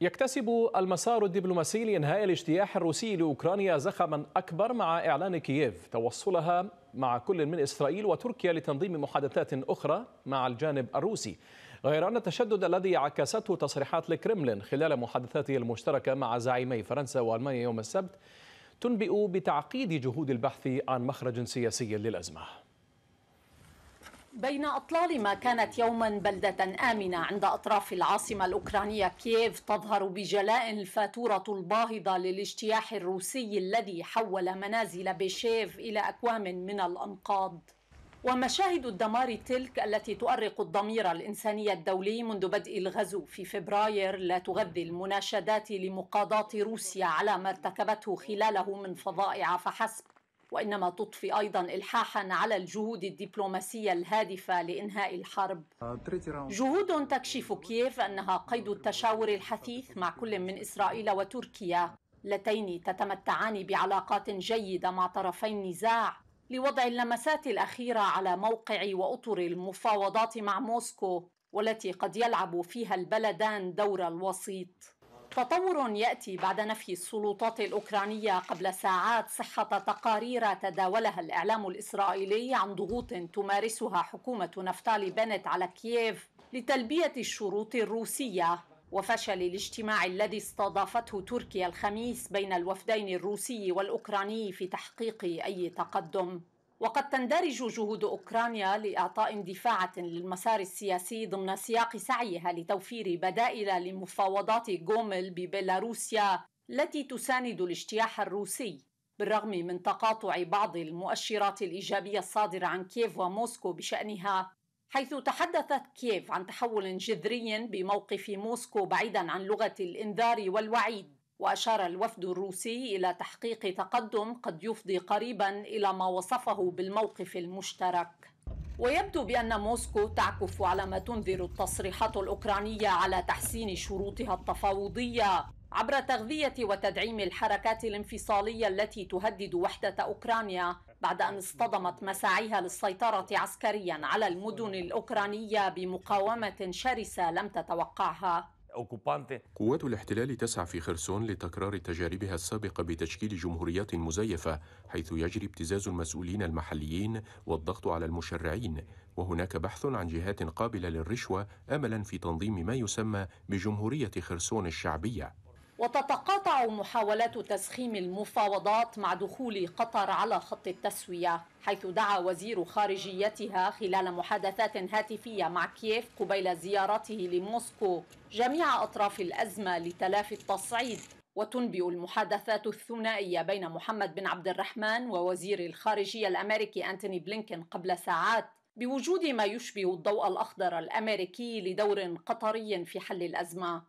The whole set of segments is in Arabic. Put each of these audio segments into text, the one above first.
يكتسب المسار الدبلوماسي لإنهاء الاجتياح الروسي لأوكرانيا زخما أكبر مع إعلان كييف توصلها مع كل من إسرائيل وتركيا لتنظيم محادثات أخرى مع الجانب الروسي غير أن التشدد الذي عكسته تصريحات الكرملين خلال محادثاته المشتركة مع زعيمي فرنسا وألمانيا يوم السبت تنبئ بتعقيد جهود البحث عن مخرج سياسي للأزمة بين أطلال ما كانت يوما بلدة آمنة عند أطراف العاصمة الأوكرانية كييف تظهر بجلاء الفاتورة الباهظة للاجتياح الروسي الذي حول منازل بيشيف إلى أكوام من الأنقاض ومشاهد الدمار تلك التي تؤرق الضمير الإنساني الدولي منذ بدء الغزو في فبراير لا تغذي المناشدات لمقاضاة روسيا على ما ارتكبته خلاله من فظائع فحسب وانما تضفي ايضا الحاحا على الجهود الدبلوماسيه الهادفه لانهاء الحرب. جهود تكشف كييف انها قيد التشاور الحثيث مع كل من اسرائيل وتركيا، اللتين تتمتعان بعلاقات جيده مع طرفي النزاع لوضع اللمسات الاخيره على موقع واطر المفاوضات مع موسكو والتي قد يلعب فيها البلدان دور الوسيط. تطور ياتي بعد نفي السلطات الاوكرانيه قبل ساعات صحه تقارير تداولها الاعلام الاسرائيلي عن ضغوط تمارسها حكومه نفتالي بنت على كييف لتلبيه الشروط الروسيه وفشل الاجتماع الذي استضافته تركيا الخميس بين الوفدين الروسي والاوكراني في تحقيق اي تقدم وقد تندرج جهود أوكرانيا لإعطاء دفاعة للمسار السياسي ضمن سياق سعيها لتوفير بدائل لمفاوضات غومل ببيلاروسيا التي تساند الاجتياح الروسي بالرغم من تقاطع بعض المؤشرات الإيجابية الصادرة عن كييف وموسكو بشأنها حيث تحدثت كييف عن تحول جذري بموقف موسكو بعيدا عن لغة الإنذار والوعيد واشار الوفد الروسي الى تحقيق تقدم قد يفضي قريبا الى ما وصفه بالموقف المشترك ويبدو بان موسكو تعكف على ما تنذر التصريحات الاوكرانيه على تحسين شروطها التفاوضيه عبر تغذيه وتدعيم الحركات الانفصاليه التي تهدد وحده اوكرانيا بعد ان اصطدمت مساعيها للسيطره عسكريا على المدن الاوكرانيه بمقاومه شرسه لم تتوقعها قوات الاحتلال تسعى في خرسون لتكرار تجاربها السابقة بتشكيل جمهوريات مزيفة حيث يجري ابتزاز المسؤولين المحليين والضغط على المشرعين وهناك بحث عن جهات قابلة للرشوة أملا في تنظيم ما يسمى بجمهورية خرسون الشعبية وتتقاطع محاولات تسخيم المفاوضات مع دخول قطر على خط التسويه حيث دعا وزير خارجيتها خلال محادثات هاتفيه مع كييف قبيل زيارته لموسكو جميع اطراف الازمه لتلافي التصعيد وتنبئ المحادثات الثنائيه بين محمد بن عبد الرحمن ووزير الخارجيه الامريكي انتوني بلينكن قبل ساعات بوجود ما يشبه الضوء الاخضر الامريكي لدور قطري في حل الازمه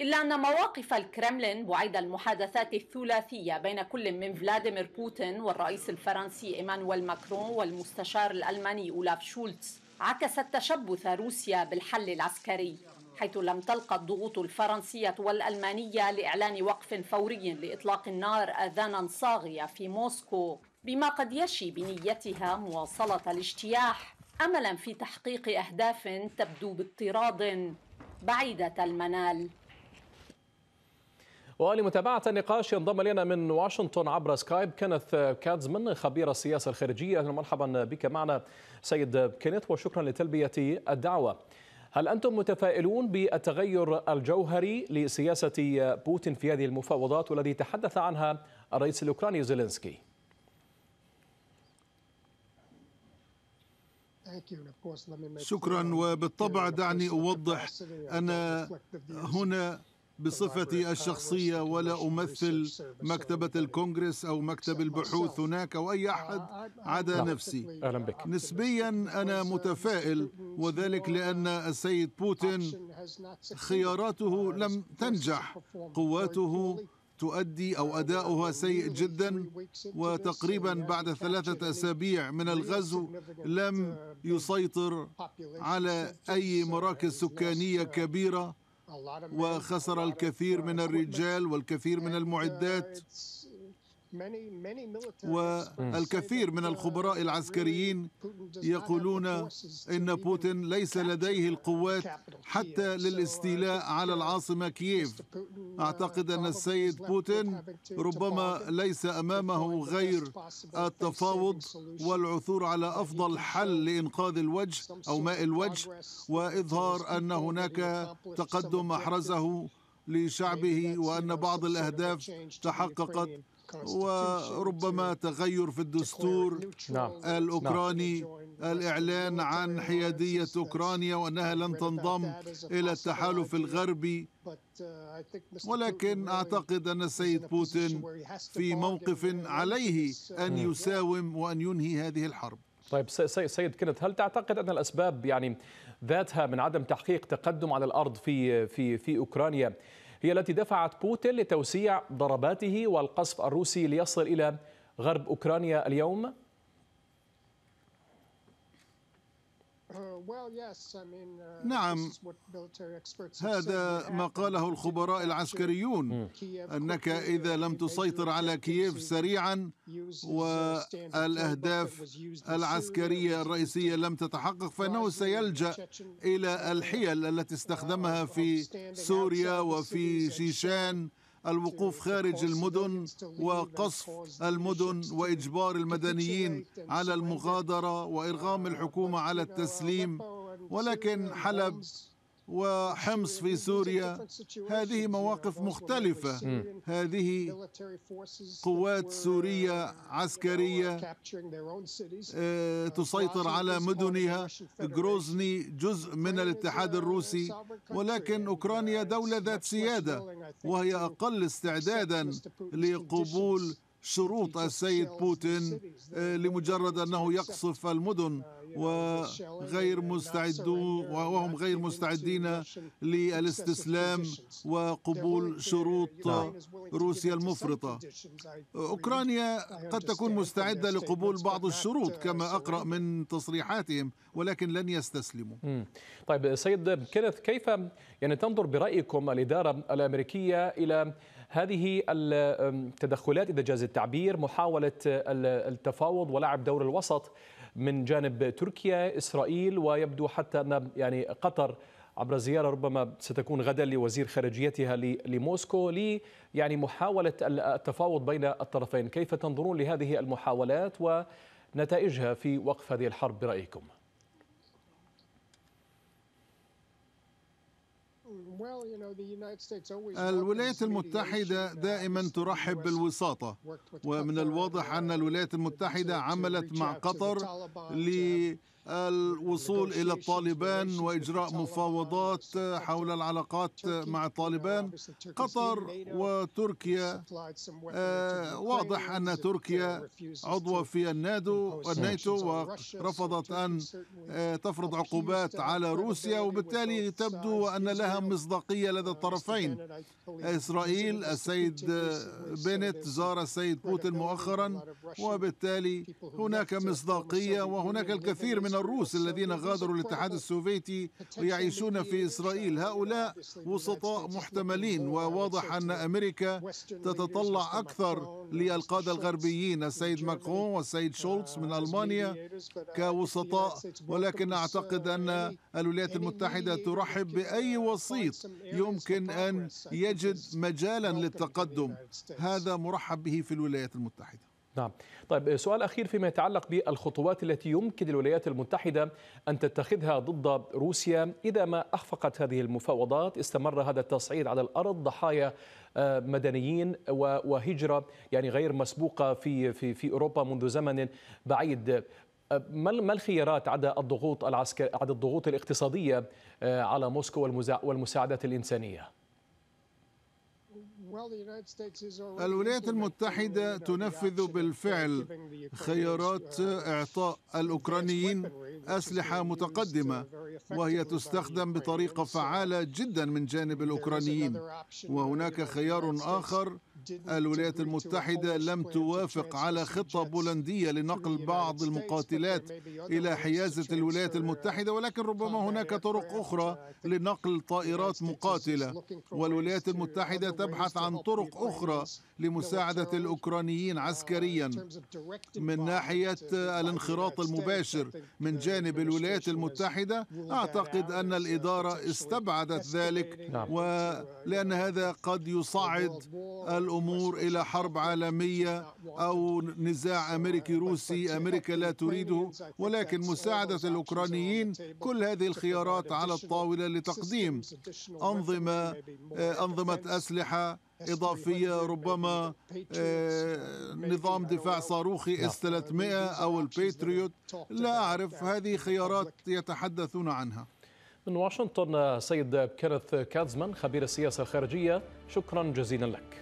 إلا أن مواقف الكرملين بعيد المحادثات الثلاثية بين كل من فلاديمير بوتين والرئيس الفرنسي إيمانويل ماكرون والمستشار الألماني أولاف شولتز عكست تشبث روسيا بالحل العسكري حيث لم تلقى الضغوط الفرنسية والألمانية لإعلان وقف فوري لإطلاق النار آذانا صاغية في موسكو بما قد يشي بنيتها مواصلة الاجتياح أملا في تحقيق أهداف تبدو باضطراد بعيدة المنال ولمتابعة النقاش ينضم إلينا من واشنطن عبر سكايب كينيث كاتزمن خبير السياسة الخارجية أهلا ومرحبا بك معنا سيد كينيث وشكرا لتلبية الدعوة هل أنتم متفائلون بالتغير الجوهري لسياسة بوتين في هذه المفاوضات والذي تحدث عنها الرئيس الأوكراني زيلينسكي؟ شكرا وبالطبع دعني أوضح أن هنا بصفتي الشخصية ولا أمثل مكتبة الكونغرس أو مكتب البحوث هناك أو أي أحد نعم. عدا نعم. نفسي أهلا بك نسبيا أنا متفائل وذلك لأن السيد بوتين خياراته لم تنجح قواته تؤدي او اداؤها سيء جدا وتقريبا بعد ثلاثه اسابيع من الغزو لم يسيطر على اي مراكز سكانيه كبيره وخسر الكثير من الرجال والكثير من المعدات والكثير من الخبراء العسكريين يقولون ان بوتين ليس لديه القوات حتى uh, للاستيلاء على العاصمه كييف uh, اعتقد ان السيد بوتين ربما ليس امامه غير التفاوض والعثور على افضل حل لانقاذ الوجه او ماء الوجه واظهار ان هناك تقدم احرزه لشعبه وان بعض الاهداف تحققت وربما تغير في الدستور نعم، نعم. الأوكراني الإعلان عن حيادية أوكرانيا وأنها لن تنضم إلى التحالف الغربي uh, ولكن أعتقد أن السيد بوتين في موقف عليه أن يساوم وأن ينهي هذه الحرب طيب سيد كنت هل تعتقد ان الاسباب يعني ذاتها من عدم تحقيق تقدم على الارض في في في اوكرانيا هي التي دفعت بوتين لتوسيع ضرباته والقصف الروسي ليصل إلى غرب أوكرانيا اليوم Uh, uh, نعم هذا ما قاله الخبراء العسكريون أنك إذا لم تسيطر على كييف سريعا والأهداف العسكرية الرئيسية لم تتحقق فإنه سيلجأ إلى الحيل التي استخدمها uh, في سوريا وفي شيشان الوقوف خارج المدن وقصف المدن واجبار المدنيين على المغادره وارغام الحكومه على التسليم ولكن حلب وحمص في سوريا هذه مواقف مختلفة هذه قوات سورية عسكرية آه، تسيطر على مدنها جروزني جزء من الاتحاد الروسي ولكن أوكرانيا دولة ذات سيادة وهي أقل استعدادا لقبول شروط السيد بوتين آه، لمجرد أنه يقصف المدن وغير مستعدون وهم غير مستعدين للاستسلام وقبول شروط روسيا المفرطة أوكرانيا قد تكون مستعدة لقبول بعض الشروط كما أقرأ من تصريحاتهم ولكن لن يستسلموا طيب سيد كينيث كيف يعني تنظر برأيكم الإدارة الأمريكية إلى هذه التدخلات إذا جاز التعبير محاولة التفاوض ولعب دور الوسط من جانب تركيا إسرائيل ويبدو حتى أن يعني قطر عبر زيارة ربما ستكون غدا لوزير خارجيتها لموسكو لي يعني محاولة التفاوض بين الطرفين كيف تنظرون لهذه المحاولات ونتائجها في وقف هذه الحرب برأيكم؟ الولايات المتحدة دائما ترحب بالوساطة ومن الواضح أن الولايات المتحدة عملت مع قطر ل الوصول إلى الطالبان وإجراء مفاوضات حول العلاقات مع الطالبان قطر وتركيا آه، واضح أن تركيا عضوة في النادو الناتو ورفضت أن آه، تفرض عقوبات على روسيا وبالتالي تبدو أن لها مصداقية لدى الطرفين إسرائيل السيد بنت زار السيد بوتين مؤخرا وبالتالي هناك مصداقية وهناك الكثير من من الروس الذين غادروا الاتحاد السوفيتي ويعيشون في إسرائيل هؤلاء وسطاء محتملين وواضح أن أمريكا تتطلع أكثر للقادة الغربيين السيد ماكرون والسيد شولتز من ألمانيا كوسطاء ولكن أعتقد أن الولايات المتحدة ترحب بأي وسيط يمكن أن يجد مجالا للتقدم هذا مرحب به في الولايات المتحدة نعم طيب سؤال أخير فيما يتعلق بالخطوات التي يمكن للولايات المتحدة أن تتخذها ضد روسيا إذا ما أخفقت هذه المفاوضات استمر هذا التصعيد على الأرض ضحايا آه، مدنيين وهجرة يعني غير مسبوقة في في في أوروبا منذ زمن بعيد آه، ما الخيارات عدا الضغوط العسكرية عدا الضغوط الاقتصادية آه، على موسكو والمساعدات الإنسانية؟ الولايات المتحدة تنفذ بالفعل خيارات uh, إعطاء الأوكرانيين أسلحة uh, متقدمة وهي تستخدم بطريقة uh, فعالة جدا من جانب الأوكرانيين وهناك خيار آخر الولايات المتحدة لم توافق على خطة بولندية لنقل بعض المقاتلات إلى حيازة الولايات المتحدة ولكن ربما هناك طرق أخرى لنقل طائرات مقاتلة والولايات المتحدة تبحث عن طرق أخرى لمساعدة الأوكرانيين uh, عسكريا من ناحية الانخراط المباشر من جانب الولايات المتحدة أعتقد أن الإدارة استبعدت ذلك نعم. ولأن هذا قد يصعد الأمور إلى حرب عالمية أو نزاع أمريكي uh, روسي أمريكا لا تريده ولكن uh, مساعدة الأوكرانيين كل هذه الخيارات على الطاولة لتقديم أنظمة أنظمة أسلحة إضافية ربما آه، نظام دفاع صاروخي اس 300 أو البيتريوت لا أعرف هذه خيارات يتحدثون عنها من واشنطن سيد كارث كازمان خبير السياسة الخارجية شكرا جزيلا لك